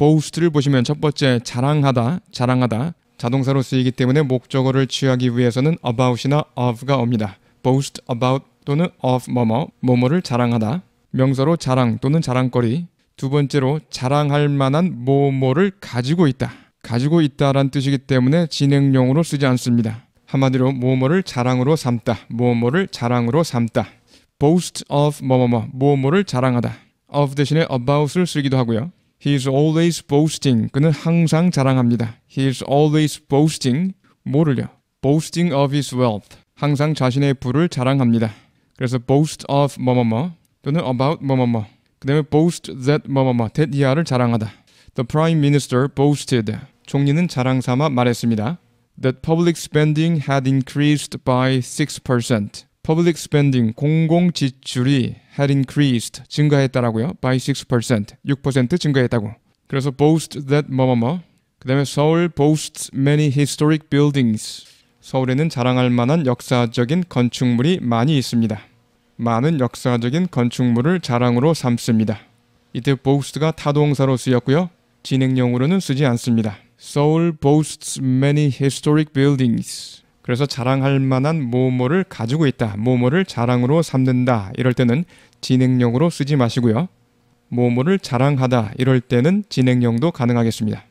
보우스트를 보시면 첫 번째 자랑하다, 자랑하다 자동사로 쓰이기 때문에 목적어를 취하기 위해서는 about이나 of가 옵니다. boast about 또는 of 뭐뭐, 뭐뭐를 자랑하다. 명사로 자랑 또는 자랑거리. 두 번째로 자랑할 만한 뭐뭐를 가지고 있다. 가지고 있다란 뜻이기 때문에 진행용으로 쓰지 않습니다. 한마디로 뭐뭐를 자랑으로 삼다. 뭐뭐를 자랑으로 삼다. boast of 뭐뭐뭐, 뭐뭐를 자랑하다. of 대신에 about을 쓰기도 하고요. He is always boasting. 그는 항상 자랑합니다. He is always boasting. 뭐를요? Boasting of his wealth. 항상 자신의 부를 자랑합니다. 그래서 boast of 뭐뭐뭐 또는 about 뭐뭐뭐 그 다음에 boast that 뭐뭐뭐 that 이하를 자랑하다. The Prime Minister boasted. 총리는 자랑삼아 말했습니다. That public spending had increased by 6%. public spending, 공공지출이 had increased 증가했다라고요. by 6% 6% 증가했다고. 그래서 boast that 뭐뭐뭐 그다음에 서울 boasts many historic buildings 서울에는 자랑할 만한 역사적인 건축물이 많이 있습니다. 많은 역사적인 건축물을 자랑으로 삼습니다. 이때 boast가 타동사로 쓰였고요. 진행용으로는 쓰지 않습니다. 서울 boasts many historic buildings 그래서 자랑할 만한 뭐뭐를 가지고 있다. 뭐뭐를 자랑으로 삼는다. 이럴 때는 진행형으로 쓰지 마시고요. 뭐뭐를 자랑하다. 이럴 때는 진행형도 가능하겠습니다.